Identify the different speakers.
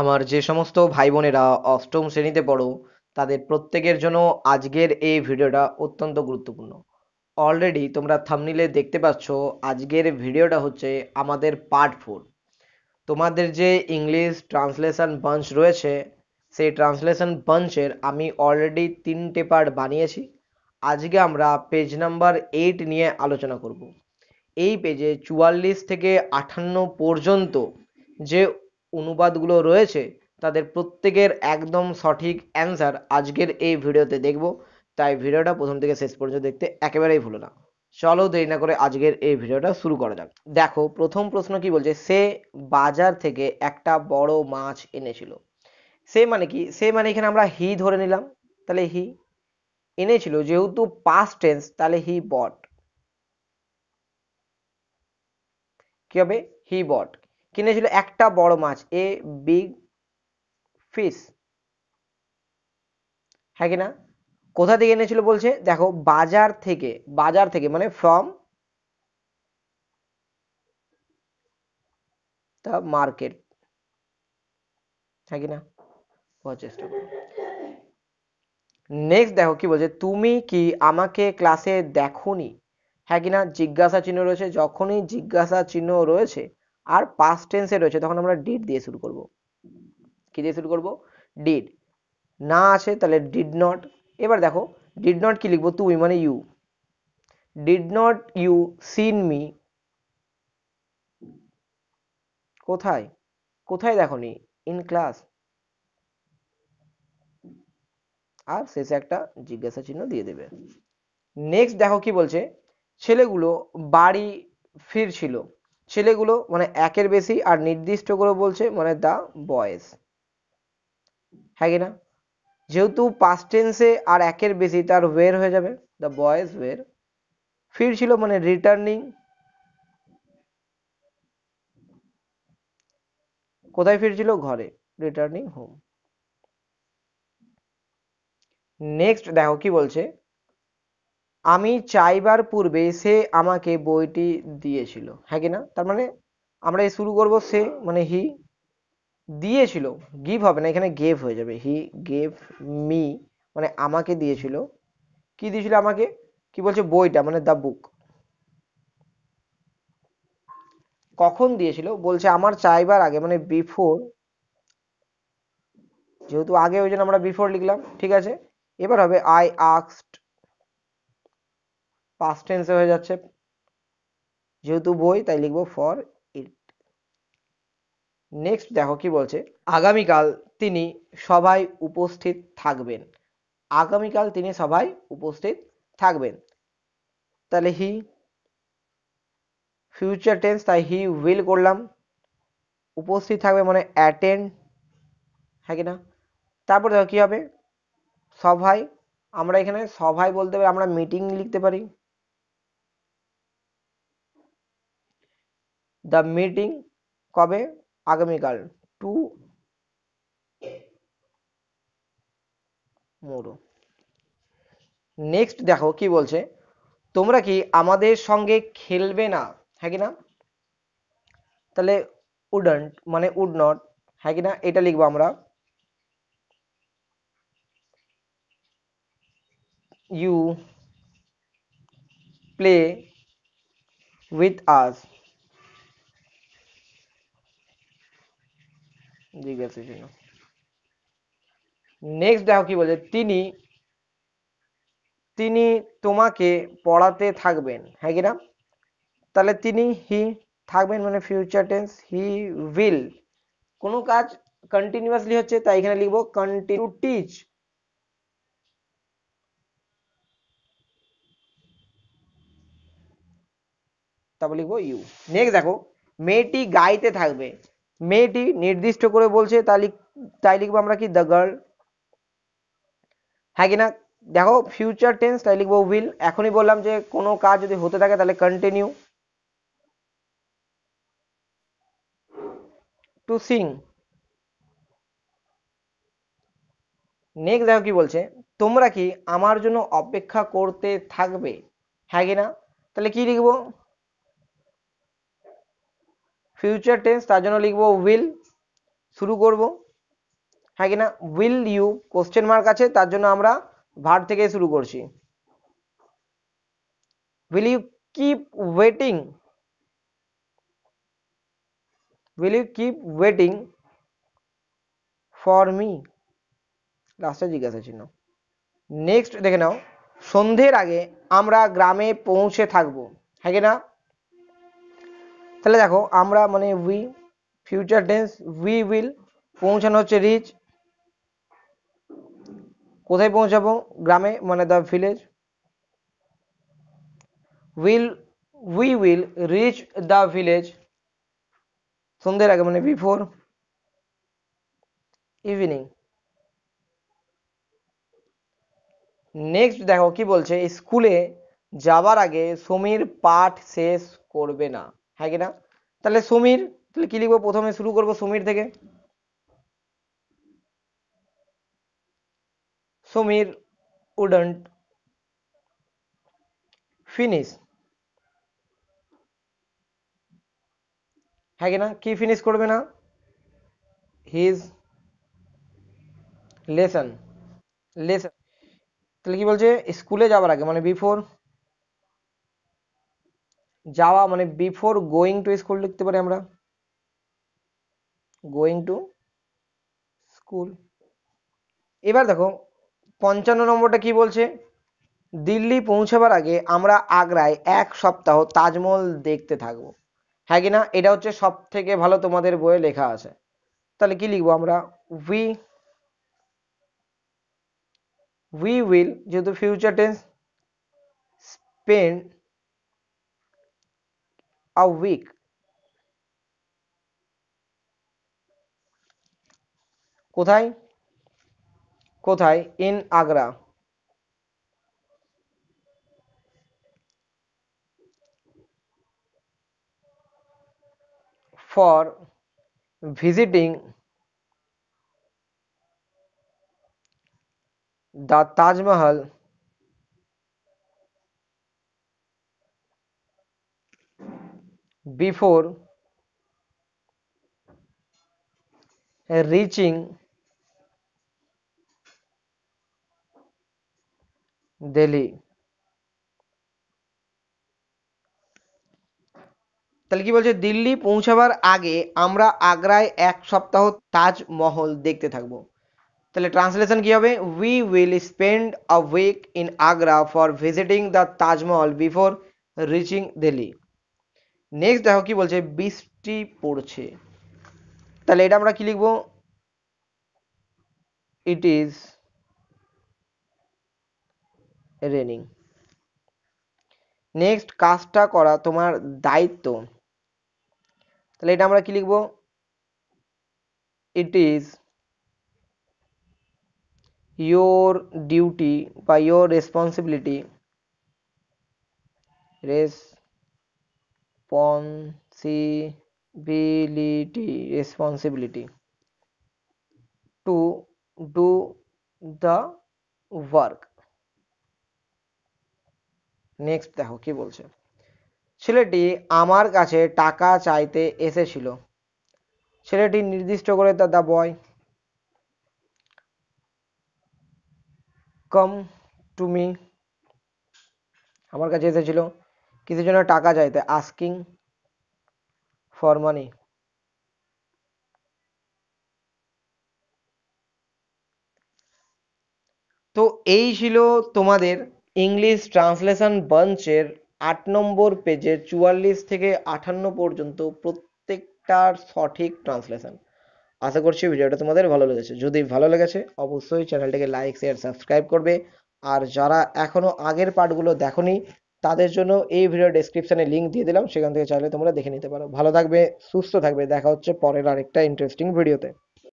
Speaker 1: আমার যে সমস্ত ভাই বোনেরা অষ্টম শ্রেণীতে পড়ো তাদের প্রত্যেকের জন্য আজকের এই ভিডিওটা অত্যন্ত গুরুত্বপূর্ণ অলরেডি তোমরা থামনিলে দেখতে পাচ্ছ আজকের ভিডিওটা হচ্ছে আমাদের পার্ট ফোর তোমাদের যে ইংলিশ ট্রান্সলেশন বাঞ্চ রয়েছে সেই ট্রান্সলেশন বাঞ্চের আমি অলরেডি তিনটে পার্ট বানিয়েছি আজকে আমরা পেজ নাম্বার এইট নিয়ে আলোচনা করব এই পেজে চুয়াল্লিশ থেকে আঠান্ন পর্যন্ত যে অনুবাদগুলো রয়েছে তাদের প্রত্যেকের একদম সঠিক অ্যান্সার আজকের এই ভিডিওতে দেখব তাই ভিডিওটা প্রথম থেকে শেষ পর্যন্ত দেখতে একেবারেই ভুলো না চলো দেরি না করে আজকের এই ভিডিওটা শুরু করা যাক দেখো প্রথম প্রশ্ন কি বলছে সে বাজার থেকে একটা বড় মাছ এনেছিল সে মানে কি সে মানে এখানে আমরা হি ধরে নিলাম তাহলে হি এনেছিল যেহেতু পাস্ট টেন্স তাহলে হি বট কি হবে হি বট কিনেছিল একটা বড় মাছ এ বিগ ফিশ হ্যাঁ কিনা কোথা থেকে এনেছিল বলছে দেখো বাজার থেকে বাজার থেকে মানে ফ্রম দ্য মার্কেট হ্যাঁ কিনা চেষ্টা নেক্সট দেখো কি বলছে তুমি কি আমাকে ক্লাসে দেখোনি হ্যাঁ কিনা জিজ্ঞাসা চিহ্ন রয়েছে যখনই জিজ্ঞাসা চিহ্ন রয়েছে আর পাস্ট টেন্সে রয়েছে তখন আমরা ডিড দিয়ে শুরু করব কি দিয়ে শুরু করব ডিড না আছে তাহলে ডিড নট এবার দেখো ডিড নট কি লিখবো তুই মানে you did not you seen me কোথায় কোথায় দেখো নি ইন ক্লাস আর শেষে একটা জিজ্ঞাসা চিহ্ন দিয়ে দেবে নেক্সট দেখো কি বলছে ছেলেগুলো বাড়ি ফিরছিল ছেলেগুলো মানে একের বেশি আর নির্দিষ্ট করে বলছে মানে দ্য বয়েজ হ্যাঁ কিনা যেহেতু পাস টেন্সে আর একের বেশি তার ওয়ের হয়ে যাবে দ্য বয়েজ ওয়ের ফির ছিল মানে রিটার্নিং কোথায় ফিরছিল ঘরে রিটার্নিং হোম নেক্সট দেখো কি বলছে আমি চাইবার পূর্বে সে আমাকে বইটি দিয়েছিল হ্যাঁ কি না তার মানে আমরা শুরু করব সে মানে হি দিয়েছিল গিভ হবে না এখানে গেভ হয়ে যাবে হি গেভ মি মানে আমাকে দিয়েছিল কি দিয়েছিল আমাকে কি বলছে বইটা মানে দ্য বুক কখন দিয়েছিল বলছে আমার চাইবার আগে মানে বিফোর যেহেতু আগে ওই জন্য আমরা বিফোর লিখলাম ঠিক আছে এবার হবে আই আক্সড past tense হয়ে যাচ্ছে যেহেতু বই তাই লিখবো ফর ইট নেক্সট দেখো কি বলছে আগামীকাল তিনি সভায় উপস্থিত থাকবেন আগামীকাল তিনি সভায় উপস্থিত থাকবেন তাহলে হি ফিউচার টেন্স তাই হি উইল করলাম উপস্থিত থাকবে মানে অ্যাটেন্ড হ্যাঁ কি না তারপর দেখো কী হবে সভায় আমরা এখানে সভায় বলতে পারি আমরা মিটিং লিখতে পারি দ্য মিটিং কবে আগামীকাল টু মোরো নেক্সট দেখো কি বলছে তোমরা কি আমাদের সঙ্গে খেলবে না হ্যাঁ কি না তাহলে উডন্ট মানে উড নট হ্যাঁ কি না এটা লিখবো আমরা ইউ প্লে উইথ আস দেখেছিস না নেক্সট দেখো কি বলে তিনি তিনি তোমাকে পড়াতে থাকবেন হ্যাঁ কি না তাহলে তিনি হি থাকবেন মানে ফিউচার টেন্স হি উইল কোন কাজ কন্টিনিউয়াসলি হচ্ছে তাই এখানে লিখব কন্টিনিউ টিচ তা লিখব ইউ নেক্সট দেখো মেয়েটি গাইতে থাকবে মেয়েটি নির্দিষ্ট করে বলছে তাই তাই লিখবো আমরা কি দ্য গার্ল হ্যাঁ কিনা দেখো ফিউচার টেন্স তাই লিখবো উইল এখনই বললাম যে কোনো কাজ যদি হতে থাকে তাহলে কন্টিনিউ টু সিং নেক্সট দেখো কি বলছে তোমরা কি আমার জন্য অপেক্ষা করতে থাকবে হ্যাঁ কিনা তাহলে কি লিখবো ফিউচার টেন্স তার জন্য লিখবো উইল শুরু করব হ্যাঁ কিনা উইল ইউ কোশ্চেন মার্ক আছে তার জন্য আমরা ভার থেকে শুরু করছি will you keep waiting will you keep waiting for me লাস্টটা জিজ্ঞাসা চিহ্ন নেক্সট দেখে নাও সন্ধ্যের আগে আমরা গ্রামে পৌঁছে থাকবো হ্যাঁ কি না তাহলে দেখো আমরা মানে we future tense we will পৌঁছানো হচ্ছে রিচ কোথায় পৌঁছাবো গ্রামে মানে the village will we will reach the village সন্ধ্যের আগে মানে বিফোর ইভিনিং নেক্সট দেখো কি বলছে স্কুলে যাবার আগে সমীর পাঠ শেষ করবে না হৈকেন তাহলে সুмир তাহলে কি লিখবো প্রথমে শুরু করবো সুмир থেকে সুмир ওডন্ট ফিনিশ হৈকেন কি ফিনিশ করবে না হিজ लेसन लेसन তাহলে কি বলছো স্কুলে যাবার আগে মানে বিফোর যাওয়া মানে বিফোর গোয়িং টু স্কুল লিখতে পারি আমরা গোয়িং টু স্কুল এবার দেখো পঞ্চান্ন নম্বরটা কি বলছে দিল্লি পৌঁছাবার আগে আমরা আগ্রায় এক সপ্তাহ তাজমহল দেখতে থাকব হ্যাঁ কি না এটা হচ্ছে সব থেকে ভালো তোমাদের বইয়ে লেখা আছে তাহলে কি লিখবো আমরা উই উই উইল যেহেতু future tense spend a week. কোথায় কোথায় in agra for visiting the Taj Mahal before reaching Delhi. তাহলে কি বলছে দিল্লি পৌঁছাবার আগে আমরা আগ্রায় এক সপ্তাহ তাজমহল দেখতে থাকব তাহলে ট্রান্সলেশন কি হবে we will spend a week in Agra for visiting the Taj Mahal before reaching Delhi next দেখো কি বলছে বৃষ্টি পড়ছে তাহলে এটা আমরা কি লিখব ইট ইজ রেনিং নেক্সট কাজটা করা তোমার দায়িত্ব তাহলে এটা আমরা কি লিখব ইট ইজ ইয়োর ডিউটি বা your responsibility res responsibility responsibility to do the work next দেখো কি বলছে ছেলেটি আমার কাছে টাকা চাইতে এসেছিল ছেলেটি নির্দিষ্ট করে the boy come to me আমার কাছে এসেছিল কিছু জন্য টাকা চাইতে আস্কিং ফর মানি তো এই ছিল তোমাদের ইংলিশ ট্রান্সলেশন বঞ্চের আট নম্বর পেজে চুয়াল্লিশ থেকে আঠান্ন পর্যন্ত প্রত্যেকটার সঠিক ট্রান্সলেশন আশা করছি ভিডিওটা তোমাদের ভালো লেগেছে যদি ভালো লেগেছে অবশ্যই চ্যানেলটাকে লাইক শেয়ার সাবস্ক্রাইব করবে আর যারা এখনো আগের পার্টগুলো দেখনি তাদের জন্য এই ভিডিও ডেসক্রিপশনে লিঙ্ক দিয়ে দিলাম সেখান থেকে চাইলে তোমরা দেখে নিতে পারো ভালো থাকবে সুস্থ থাকবে দেখা হচ্ছে পরের আরেকটা ইন্টারেস্টিং ভিডিওতে